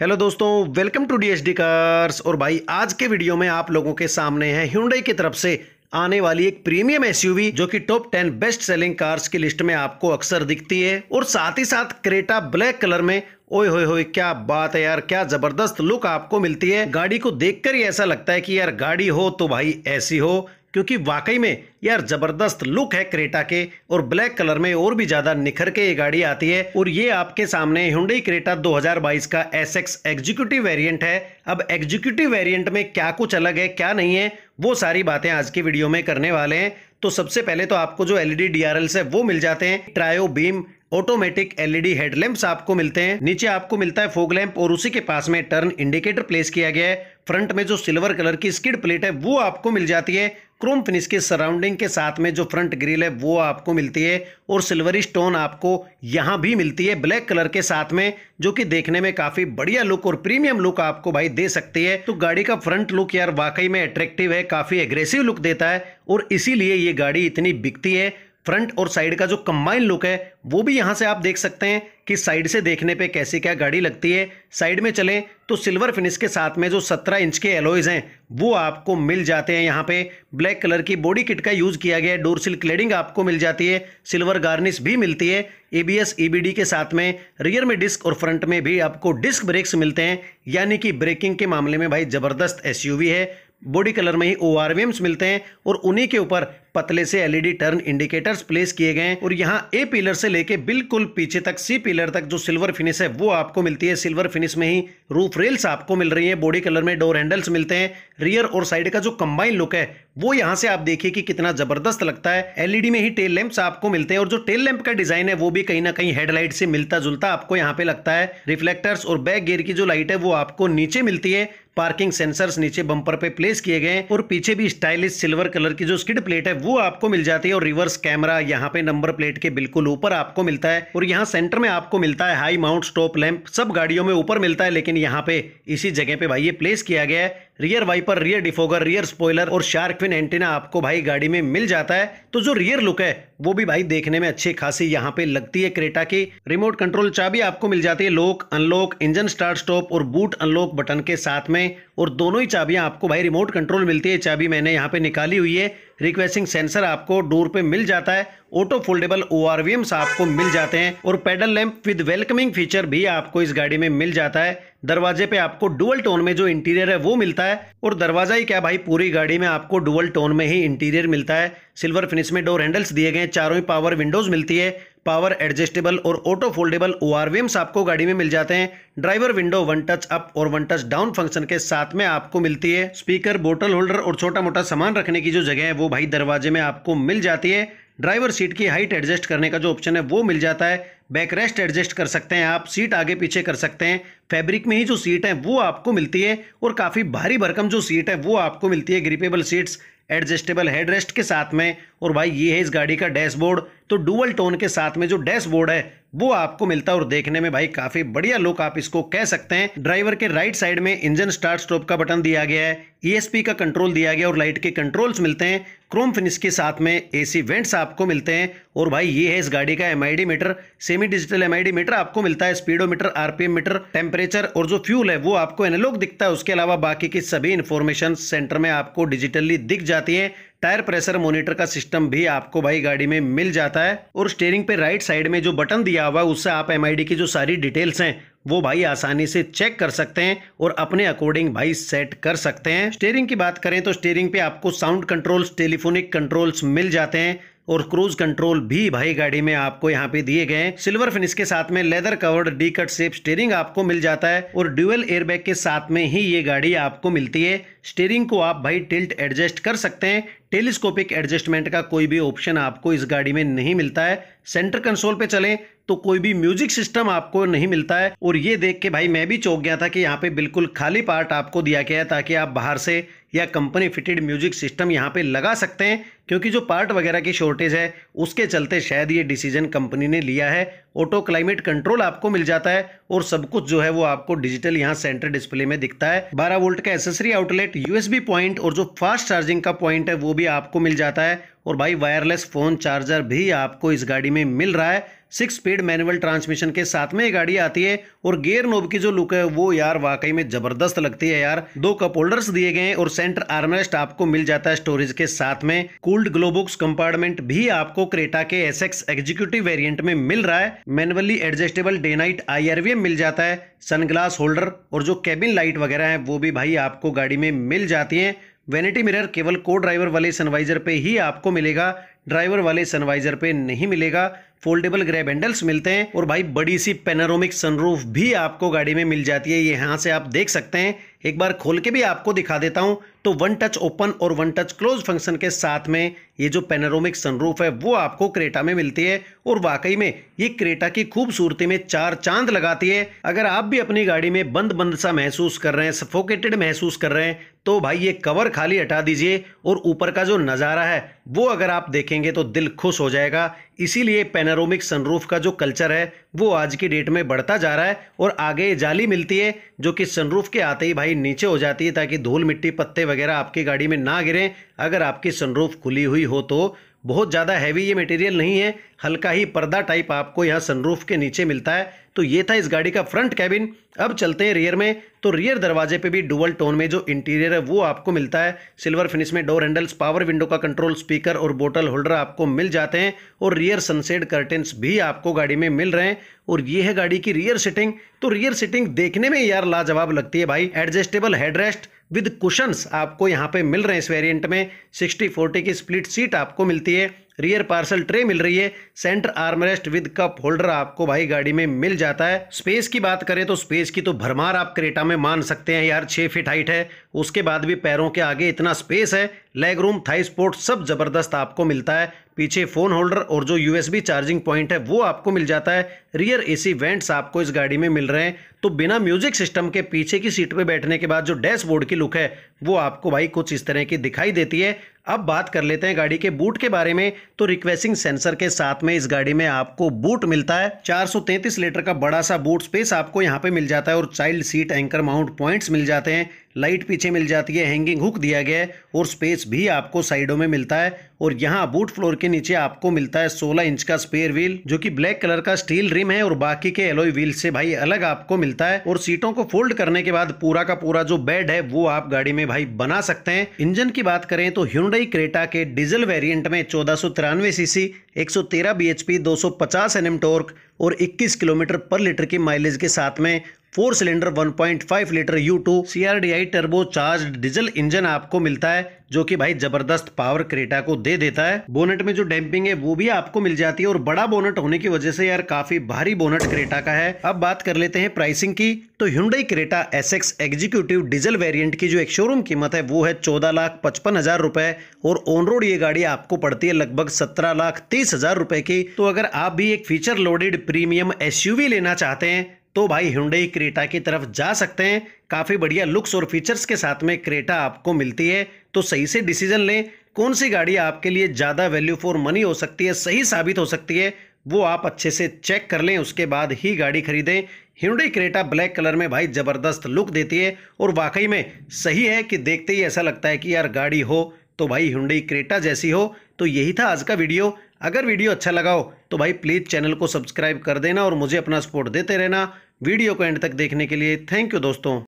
hello दोस्तों welcome to D D cars और भाई आज के वीडियो में आप लोगों के सामने है ह्यूडई की तरफ से आने वाली एक प्रीमियम एसयूवी जो कि top ten best selling cars की लिस्ट में आपको अक्सर दिखती है और साथ ही साथ क्रेटा ब्लैक कलर में ओए होए होए क्या बात है यार क्या जबरदस्त लुक आपको मिलती है गाड़ी को देखकर ही ऐसा लगता है कि यार गाड़ी हो तो भाई ऐसी हो क्योंकि वाकई में यार ज़बरदस्त लुक है क्रेटा के और ब्लैक कलर में और भी ज़्यादा निखर के ये गाड़ी आती है और ये आपके सामने हुडई क्रेटा 2022 का एस एक्स एग्जीक्यूटिव वेरियंट है अब एग्जीक्यूटिव वेरियंट में क्या कुछ अलग है क्या नहीं है वो सारी बातें आज की वीडियो में करने वाले हैं तो सबसे पहले तो आपको जो एलईडी डीआरएल्स है वो मिल जाते हैं trio beam automatic LED headlamp आपको मिलते हैं नीचे आपको मिलता है फोग लैंप और उसी के पास में टर्न इंडिकेटर प्लेस किया गया है फ्रंट में जो सिल्वर कलर की स्किड प्लेट है वो आपको मिल जाती है क्रोम फिनिश के सराउंडिंग के साथ में जो फ्रंट ग्रिल है वो आपको मिलती है और सिल्वरी स्टोन आपको यहाँ भी मिलती है ब्लैक कलर के साथ में जो कि देखने में काफ़ी बढ़िया लुक और प्रीमियम लुक आपको भाई दे सकती है तो गाड़ी का फ्रंट लुक यार वाकई में अट्रेक्टिव है काफ़ी एग्रेसिव लुक देता है और इसीलिए ये गाड़ी इतनी बिकती है फ्रंट और साइड का जो कंबाइन लुक है वो भी यहाँ से आप देख सकते हैं कि साइड से देखने पे कैसी क्या गाड़ी लगती है साइड में चलें तो सिल्वर फिनिश के साथ में जो 17 इंच के एलोइज हैं वो आपको मिल जाते हैं यहाँ पे ब्लैक कलर की बॉडी किट का यूज़ किया गया है डोर सिल क्लेडिंग आपको मिल जाती है सिल्वर गार्निश भी मिलती है ए बी e के साथ में रियर में डिस्क और फ्रंट में भी आपको डिस्क ब्रेक्स मिलते हैं यानी कि ब्रेकिंग के मामले में भाई ज़बरदस्त एस है बॉडी कलर में ही ओ मिलते हैं और उन्हीं के ऊपर पतले से एलईडी टर्न इंडिकेटर्स प्लेस किए गए और यहाँ ए पिलर से लेके बिल्कुल पीछे तक सी पिलर तक जो सिल्वर फिनिश है वो आपको मिलती है सिल्वर फिनिश में ही रूफ रेल्स आपको मिल रही है बॉडी कलर में डोर हैंडल्स मिलते हैं रियर और साइड का जो कंबाइन लुक है वो यहाँ से आप देखिए कि कितना जबरदस्त लगता है एलईडी e में ही टेल लैंप्स आपको मिलते हैं और जो टेल लैंप का डिजाइन है वो भी कहीं ना कहीं हेडलाइट से मिलता जुलता आपको यहाँ पे लगता है रिफ्लेक्टर्स और बैक गियर की जो लाइट है वो आपको नीचे मिलती है पार्किंग सेंसर्स नीचे बम्पर पे प्लेस किए गए और पीछे भी स्टाइलिश सिल्वर कलर की जो स्किड प्लेट है वो आपको मिल जाती है और रिवर्स कैमरा यहाँ पे नंबर प्लेट के बिल्कुल ऊपर आपको मिलता है और यहाँ सेंटर में आपको मिलता है हाई माउंट स्टॉप लैंप सब गाड़ियों में ऊपर मिलता है लेकिन यहाँ पे इसी जगह पे भाई ये प्लेस किया गया है rear wiper rear defogger rear spoiler और शार्क फिन एंटीना आपको भाई गाड़ी में मिल जाता है तो जो रियर लुक है वो भी भाई देखने में अच्छी खासी यहाँ पे लगती है क्रेटा की रिमोट कंट्रोल चाबी आपको मिल जाती है lock unlock engine start stop और बूट अनलॉक बटन के साथ में और दोनों ही चाबियां आपको भाई रिमोट कंट्रोल मिलती है चाबी मैंने यहाँ पे निकाली हुई है रिक्वेस्टिंग सेंसर आपको डोर पे मिल जाता है ऑटो फोल्डेबल ओ आपको मिल जाते हैं और puddle lamp with welcoming feature भी आपको इस गाड़ी में मिल जाता है दरवाजे पे आपको डुअल टोन में जो इंटीरियर है वो मिलता है और दरवाजा ही क्या भाई पूरी गाड़ी में आपको डुअल टोन में ही इंटीरियर मिलता है सिल्वर फिनिश में डोर हैंडल्स दिए गए चारों ही पावर विंडोज मिलती है पावर एडजस्टेबल और ऑटो फोल्डेबल ओ आपको गाड़ी में मिल जाते हैं driver window one touch up और वन टच डाउन फंक्शन के साथ में आपको मिलती है स्पीकर बोटल होल्डर और छोटा मोटा सामान रखने की जो जगह है वो भाई दरवाजे में आपको मिल जाती है ड्राइवर सीट की हाइट एडजस्ट करने का जो ऑप्शन है वो मिल जाता है बैक रेस्ट एडजस्ट कर सकते हैं आप सीट आगे पीछे कर सकते हैं फैब्रिक में ही जो सीट है वो आपको मिलती है और काफ़ी भारी भरकम जो सीट है वो आपको मिलती है grippable seats adjustable headrest rest के साथ में और भाई ये है इस गाड़ी का डैशबोर्ड तो डुअल टोन के साथ में जो डैशबोर्ड है वो आपको मिलता है और देखने में भाई काफी बढ़िया लुक आप इसको कह सकते हैं ड्राइवर के राइट साइड में इंजन स्टार्ट स्टॉप का बटन दिया गया है ईएसपी e का कंट्रोल दिया गया और लाइट के कंट्रोल्स मिलते हैं क्रोम फिनिश के साथ में एसी वेंट्स आपको मिलते हैं और भाई ये है इस गाड़ी का M meter semi digital M meter आपको मिलता है स्पीडोमीटर आरपीएम मीटर टेम्परेचर और जो फ्यूल है वो आपको एनालॉग दिखता है उसके अलावा बाकी की सभी इन्फॉर्मेशन सेंटर में आपको डिजिटली दिख जाती है टायर प्रेशर मोनिटर का सिस्टम भी आपको भाई गाड़ी में मिल जाता जाता है और स्टेयरिंग पे राइट साइड में जो बटन दिया हुआ है उससे आप एम की जो सारी डिटेल्स हैं वो भाई आसानी से चेक कर सकते हैं और अपने अकॉर्डिंग भाई सेट कर सकते हैं स्टेयरिंग की बात करें तो स्टेयरिंग पे आपको साउंड कंट्रोल्स टेलीफोनिक कंट्रोल्स मिल जाते हैं और क्रूज कंट्रोल भी भाई गाड़ी में आपको यहाँ पे दिए गए सिल्वर फिनिश के साथ में leather covered D cut shape steering आपको मिल जाता है और ड्यूएल एयरबैग के साथ में ही ये गाड़ी आपको मिलती है स्टेयरिंग को आप भाई टिल्ट एडजस्ट कर सकते हैं टेलीस्कोपिक एडजस्टमेंट का कोई भी ऑप्शन आपको इस गाड़ी में नहीं मिलता है सेंटर कंसोल पे चलें तो कोई भी म्यूजिक सिस्टम आपको नहीं मिलता है और ये देख के भाई मैं भी चौंक गया था कि यहाँ पे बिल्कुल खाली पार्ट आपको दिया गया है ताकि आप बाहर से या कंपनी फिटेड म्यूजिक सिस्टम यहाँ पे लगा सकते हैं क्योंकि जो पार्ट वगैरह की शॉर्टेज है उसके चलते शायद ये डिसीजन कंपनी ने लिया है ऑटो क्लाइमेट कंट्रोल आपको मिल जाता है और सब कुछ जो है वो आपको डिजिटल यहाँ सेंटर डिस्प्ले में दिखता है 12 वोल्ट का एसेसरी आउटलेट यूएसबी पॉइंट और जो फास्ट चार्जिंग का पॉइंट है वो भी आपको मिल जाता है और भाई वायरलेस फ़ोन चार्जर भी आपको इस गाड़ी में मिल रहा है सिक्स स्पीड मैनुअल ट्रांसमिशन के साथ में ये गाड़ी आती है और गेयर नोब की जो लुक है वो यार वाकई में जबरदस्त लगती है यार दो कप होल्डर्स दिए गए और सेंटर आर्मरेस्ट आपको मिल जाता है स्टोरेज के साथ में कूल्ड ग्लोबुक्स कंपार्टमेंट भी आपको क्रेटा के एस एग्जीक्यूटिव वेरियंट में मिल रहा है मैनुअली एडजस्टेबल डे नाइट आई मिल जाता है सनग्लास होल्डर और जो कैबिन लाइट वगैरह है वो भी भाई आपको गाड़ी में मिल जाती है वेनिटी मिरर केवल को ड्राइवर वाले सनवाइजर पे ही आपको मिलेगा ड्राइवर वाले सनवाइजर पे नहीं मिलेगा फोल्डेबल ग्रैब हैंडल्स मिलते हैं और भाई बड़ी सी पेनारोमिक सनरूफ भी आपको गाड़ी में मिल जाती है ये यहाँ से आप देख सकते हैं एक बार खोल के भी आपको दिखा देता हूँ तो वन टच ओपन और वन टच क्लोज फंक्शन के साथ में ये जो पेनारोमिक सनरूफ है वो आपको क्रेटा में मिलती है और वाकई में ये क्रेटा की खूबसूरती में चार चांद लगाती है अगर आप भी अपनी गाड़ी में बंद बंद सा महसूस कर रहे हैं सफोकेटेड महसूस कर रहे हैं तो भाई ये कवर खाली हटा दीजिए और ऊपर का जो नज़ारा है वो अगर आप देखेंगे तो दिल खुश हो जाएगा इसीलिए पेनारोमिक सनरूफ का जो कल्चर है वो आज की डेट में बढ़ता जा रहा है और आगे जाली मिलती है जो कि सनरूफ के आते ही भाई नीचे हो जाती है ताकि धूल मिट्टी पत्ते वगैरह आपकी गाड़ी में ना गिरें अगर आपकी सनरूफ खुली हुई हो तो बहुत ज़्यादा हैवी ये मटेरियल नहीं है हल्का ही पर्दा टाइप आपको यहाँ सनरूफ के नीचे मिलता है तो ये था इस गाड़ी का फ्रंट कैबिन अब चलते हैं रियर में तो रियर दरवाजे पे भी डुअल टोन में जो इंटीरियर है वो आपको मिलता है सिल्वर फिनिश में डोर हैंडल्स पावर विंडो का कंट्रोल स्पीकर और बोटल होल्डर आपको मिल जाते हैं और रियर सनसेड कर्टेंस भी आपको गाड़ी में मिल रहे हैं और ये है गाड़ी की रियर सिटिंग तो रियर सिटिंग देखने में यार लाजवाब लगती है भाई एडजस्टेबल हेडरेस्ट विद कुशंस आपको यहाँ पे मिल रहे हैं इस वेरियंट में सिक्सटी फोर्टी की स्प्लिट सीट आपको मिलती है रियर पार्सल ट्रे मिल रही है centre armrest with cup holder आपको भाई गाड़ी में मिल जाता है स्पेस की बात करें तो स्पेस की तो भरमार आप क्रेटा में मान सकते हैं यार छः फीट हाइट है उसके बाद भी पैरों के आगे इतना स्पेस है लेग रूम थाई स्पोर्ट सब ज़बरदस्त आपको मिलता है पीछे फ़ोन होल्डर और जो यूएसबी चार्जिंग पॉइंट है वो आपको मिल जाता है रियर एसी वेंट्स आपको इस गाड़ी में मिल रहे हैं तो बिना म्यूजिक सिस्टम के पीछे की सीट पे बैठने के बाद जो डैशबोर्ड की लुक है वो आपको भाई कुछ इस तरह की दिखाई देती है अब बात कर लेते हैं गाड़ी के बूट के बारे में तो रिक्वेसिंग सेंसर के साथ में इस गाड़ी में आपको बूट मिलता है 433 लीटर का बड़ा सा बूट स्पेस आपको यहाँ पे मिल जाता है और child seat anchor mount points मिल जाते हैं लाइट पीछे मिल जाती है हैंगिंग हुक दिया गया है और स्पेस भी आपको साइडों में मिलता है और यहाँ बूट फ्लोर के नीचे आपको मिलता है 16 इंच का स्पेयर व्हील जो कि ब्लैक कलर का स्टील रिम है और बाकी के एलोय व्हील से भाई अलग आपको मिलता है और सीटों को फोल्ड करने के बाद पूरा का पूरा जो बेड है वो आप गाड़ी में भाई बना सकते हैं इंजन की बात करें तो ह्यूडई क्रेटा के डीजल वेरियंट में चौदह सौ तिरानवे सीसी एक सौ तेरह बी एच पी दो सौ पचास एन एम टोर्क और 21 किलोमीटर पर लीटर की माइलेज के साथ में four cylinder 1.5 litre U two C turbo charge diesel engine आपको मिलता है जो कि भाई जबरदस्त पावर क्रेटा को दे देता है बोनेट में जो डैम्पिंग है वो भी आपको मिल जाती है और बड़ा बोनेट होने की वजह से यार काफी भारी बोनेट क्रेटा का है अब बात कर लेते हैं प्राइसिंग की तो Hyundai Creta S X executive diesel variant की जो एक शोरूम कीमत है वो है चौदह लाख पचपन हजार रुपए और ऑन रोड ये गाड़ी आपको पड़ती है लगभग सत्रह लाख तीस हजार रुपए की तो अगर आप भी एक फीचर लोडेड प्रीमियम एस लेना चाहते हैं तो भाई हिंडई क्रेटा की तरफ जा सकते हैं काफ़ी बढ़िया लुक्स और फीचर्स के साथ में क्रेटा आपको मिलती है तो सही से डिसीजन लें कौन सी गाड़ी आपके लिए ज़्यादा वैल्यू फॉर मनी हो सकती है सही साबित हो सकती है वो आप अच्छे से चेक कर लें उसके बाद ही गाड़ी खरीदें हिंडई क्रेटा ब्लैक कलर में भाई ज़बरदस्त लुक देती है और वाकई में सही है कि देखते ही ऐसा लगता है कि यार गाड़ी हो तो भाई हिंडई क्रेटा जैसी हो तो यही था आज का वीडियो अगर वीडियो अच्छा लगा हो तो भाई प्लीज़ चैनल को सब्सक्राइब कर देना और मुझे अपना सपोर्ट देते रहना वीडियो को एंड तक देखने के लिए थैंक यू दोस्तों